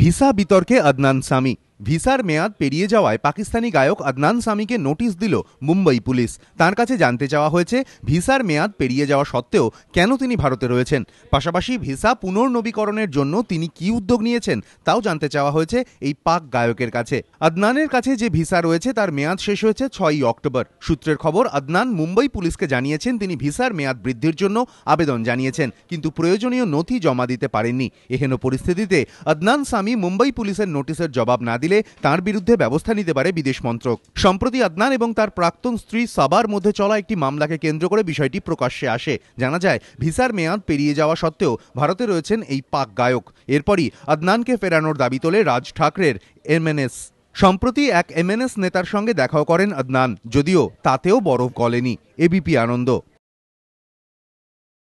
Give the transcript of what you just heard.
visa বিতর্কে আদনান সামি ভিসার মেয়াদ পেরিয়ে যাওয়ায় পাকিস্তানি গায়ক আদনান সামিকে নোটিশ দিল মুম্বই পুলিশ তার কাছে জানতে চাওয়া হয়েছে ভিসার মেয়াদ পেরিয়ে যাওয়া সত্ত্বেও কেন তিনি ভারতে রয়েছেন পাশাপাশি ভিসা পুনর্নবীকরণের জন্য তিনি কি উদ্যোগ নিয়েছেন তাও জানতে চাওয়া হয়েছে এই পাক গায়কের কাছে আদনানের কাছে যে ভিসা রয়েছে তার মেয়াদ শেষ হয়েছে ছয়ই অক্টোবর সূত্রের খবর আদনান মুম্বই পুলিশকে জানিয়েছেন তিনি ভিসার মেয়াদ বৃদ্ধির জন্য আবেদন জানিয়েছেন কিন্তু প্রয়োজনীয় নথি জমা দিতে পারেননি এহেন পরিস্থিতিতে আদনান সামি মুম্বই পুলিশের নোটিশের জবাব না দিয়ে দিলে তার বিরুদ্ধে ব্যবস্থা নিতে পারে বিদেশ মন্ত্রক সম্প্রতি আদনান এবং তার প্রাক্তন স্ত্রী সাবার মধ্যে চলা একটি মামলাকে কেন্দ্র করে বিষয়টি প্রকাশ্যে আসে জানা যায় ভিসার মেয়াদ পেরিয়ে যাওয়া সত্ত্বেও ভারতে রয়েছেন এই পাক গায়ক এরপরই আদনানকে ফেরানোর দাবি তোলে রাজ ঠাকরের এমএনএস সম্প্রতি এক এমএনএস নেতার সঙ্গে দেখাও করেন আদনান যদিও তাতেও বরফ গলেনি এবিপি আনন্দ